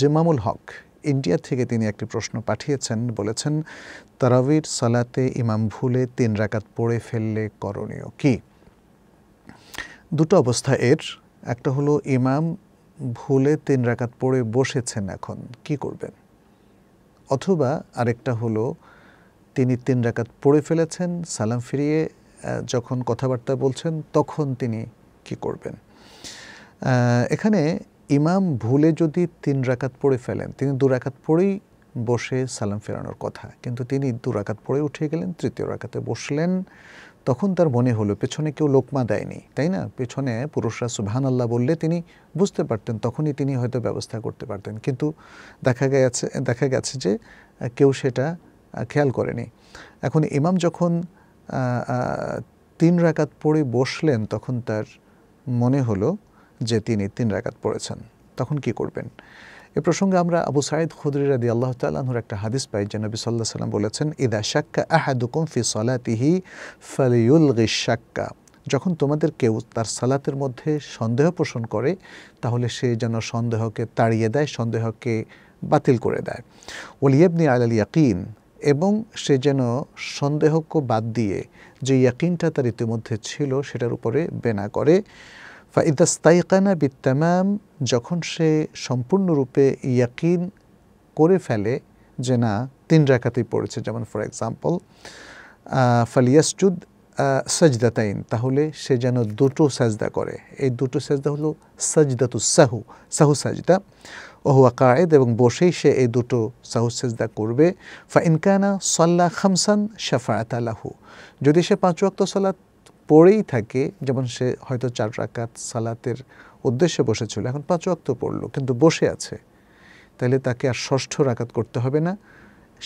জেমামুল হক India থেকে তিনি একটি প্রশ্ন পাঠিয়েছেন বলেছেন তারাবির সালাতে ইমাম ভুলে তিন রাকাত পড়ে ফেললে করণীয় কি দুটো অবস্থা এর একটা হলো ইমাম ভুলে তিন রাকাত পড়ে বসেছেন এখন কি করবেন অথবা আরেকটা হলো তিনি তিন রাকাত পড়ে ফেলেছেন সালাম ফিরিয়ে যখন কথাবার্তা বলছেন তখন তিনি কি করবেন এখানে ইমাম ভুলে যদি তিন রাকাত পড়ে ফেলেন তিনি দু রাকাত পড়েই বসে সালাম ফেরানোর কথা কিন্তু তিনি দু রাকাত পড়ে উঠে গেলেন তৃতীয় রাকাতে বসলেন তখন তার মনে হলো পেছনে কেউ লোকমা দেয়নি তাই না পেছনে পুরুষরা সুবহান আল্লাহ বললে তিনি বুঝতে পারতেন তখনই তিনি হয়তো ব্যবস্থা করতে পারতেন কিন্তু দেখা গেছে দেখা গেছে যে কেউ সেটা খেয়াল করেনি এখন ইমাম যখন তিন রাকাত পড়ে বসলেন তখন তার মনে হলো যে তিনি তিন রাকাত পড়েছেন তখন কি করবেন এ প্রসঙ্গে আমরা আবু সাইদ খুদরি রাদি আল্লাহ তালাহুর একটা হাদিস পাই যে নবী সাল্লাহ সাল্লাম বলেছেন ইদা শাক্কা আহাদুকুম ফি সলাতিহি ফালিউল শাক্কা যখন তোমাদের কেউ তার সালাতের মধ্যে সন্দেহ পোষণ করে তাহলে সে যেন সন্দেহকে তাড়িয়ে দেয় সন্দেহকে বাতিল করে দেয় আল আলাল ইয়াকিন এবং সে যেন সন্দেহকে বাদ দিয়ে যে ইয়াকিনটা তার ইতিমধ্যে ছিল সেটার উপরে বেনা করে ফাইদাস্তাইকানা বিত্তামাম যখন সে সম্পূর্ণরূপে ইয়াকিন করে ফেলে যে না তিন রাখাতেই পড়েছে যেমন ফর এক্সাম্পল ফালিয়াসজুদ সজদাতাইন তাহলে সে যেন দুটো সাজদা করে এই দুটো সাজদা হলো সজদাতু সাহু সাহু সাজদা ওহুয়া কায়েদ এবং বসেই সে এই দুটো সাহু সাজদা করবে ফা ইনকানা সাল্লা খামসান শাফায়াত আলাহু যদি সে পাঁচ ওয়াক্ত সালাত পড়েই থাকে যেমন সে হয়তো চার রাকাত সালাতের উদ্দেশ্যে বসেছিল এখন পাঁচ অক্ত পড়লো কিন্তু বসে আছে তাহলে তাকে আর ষষ্ঠ রাকাত করতে হবে না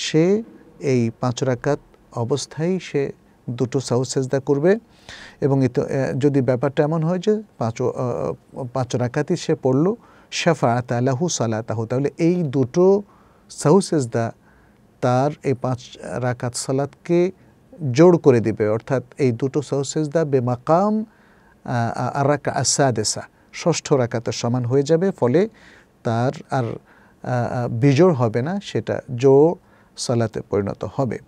সে এই পাঁচ রাকাত অবস্থায় সে দুটো সাউথ সেজদা করবে এবং যদি ব্যাপারটা এমন হয় যে পাঁচ পাঁচ রাকাতই সে পড়লো শাফা তালাহু সালাতাহু তাহলে এই দুটো সাউথ সেজদা তার এই পাঁচ রাকাত সালাতকে জোড় করে দিবে অর্থাৎ এই দুটো সহসেজদা বেমাকাম আরাকা আসাদেসা ষষ্ঠ রাকাতের সমান হয়ে যাবে ফলে তার আর বিজোড় হবে না সেটা জো সালাতে পরিণত হবে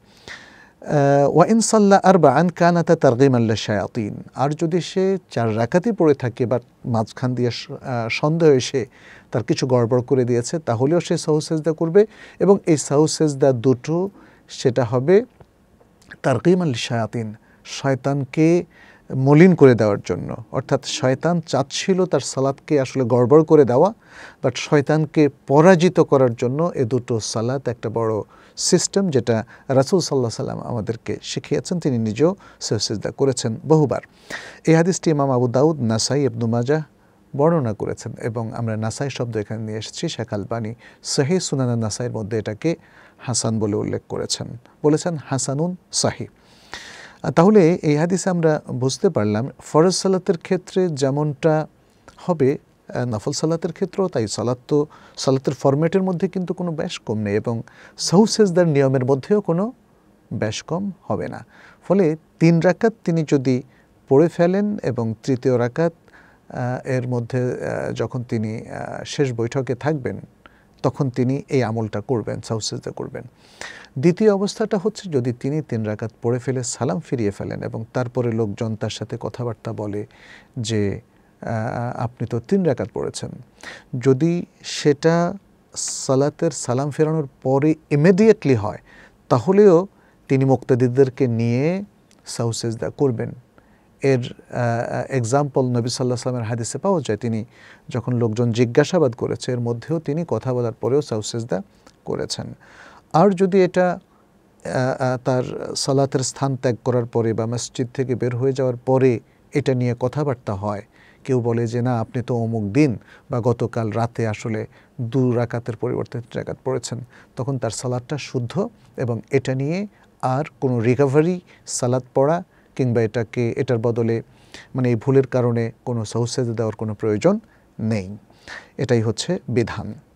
ওয়াইন সাল্লাহ আর বা আন কানাতা তারগিম আল্লা শায়াতিন আর যদি সে চার রাকাতই পড়ে থাকে বা মাঝখান দিয়ে সন্দেহ এসে তার কিছু গড়বড় করে দিয়েছে তাহলেও সে সাহু সেজদা করবে এবং এই সাহু সেজদা দুটো সেটা হবে তারকিমান শায়াতিন শয়তানকে মলিন করে দেওয়ার জন্য অর্থাৎ শয়তান চাচ্ছিল তার সালাদকে আসলে গড়বড় করে দেওয়া বাট শয়তানকে পরাজিত করার জন্য এ দুটো সালাত একটা বড় সিস্টেম যেটা রাসুল সাল্লাহ সাল্লাম আমাদেরকে শিখিয়েছেন তিনি নিজেও সেহসিজদা করেছেন বহুবার এই হাদিসটি ইমাম আবু দাউদ নাসাই ইবনু মাজা বর্ণনা করেছেন এবং আমরা নাসাই শব্দ এখানে নিয়ে এসেছি শেখ বাণী সাহি সুনানা নাসাইয়ের মধ্যে এটাকে হাসান বলে উল্লেখ করেছেন বলেছেন হাসানুন সাহি তাহলে এই হাদিসে আমরা বুঝতে পারলাম ফরজ সালাতের ক্ষেত্রে যেমনটা হবে নফল সালাতের ক্ষেত্রেও তাই সালাত তো সালাতের ফরম্যাটের মধ্যে কিন্তু কোনো ব্যাস কম নেই এবং সৌসেজদার নিয়মের মধ্যেও কোনো ব্যাস কম হবে না ফলে তিন রাকাত তিনি যদি পড়ে ফেলেন এবং তৃতীয় রাকাত এর মধ্যে যখন তিনি শেষ বৈঠকে থাকবেন তখন তিনি এই আমলটা করবেন সাউসেজদা করবেন দ্বিতীয় অবস্থাটা হচ্ছে যদি তিনি তিন রাকাত পড়ে ফেলে সালাম ফিরিয়ে ফেলেন এবং তারপরে লোকজন তার সাথে কথাবার্তা বলে যে আপনি তো তিন রাকাত পড়েছেন যদি সেটা সালাতের সালাম ফেরানোর পরে ইমিডিয়েটলি হয় তাহলেও তিনি মুক্তাদিদেরকে নিয়ে সাউসেজদা করবেন এর এক্সাম্পল নবী সাল্লাহ সাল্লামের হাদিসে পাওয়া যায় তিনি যখন লোকজন জিজ্ঞাসাবাদ করেছে এর মধ্যেও তিনি কথা বলার পরেও সাউসেজদা করেছেন আর যদি এটা তার সালাতের স্থান ত্যাগ করার পরে বা মসজিদ থেকে বের হয়ে যাওয়ার পরে এটা নিয়ে কথাবার্তা হয় কেউ বলে যে না আপনি তো অমুক দিন বা গতকাল রাতে আসলে দু রাকাতের পরিবর্তে রাকাত পড়েছেন তখন তার সালাদটা শুদ্ধ এবং এটা নিয়ে আর কোনো রিকভারি সালাদ পড়া কিংবা এটাকে এটার বদলে মানে এই ভুলের কারণে কোনো সহসেজা দেওয়ার কোনো প্রয়োজন নেই এটাই হচ্ছে বিধান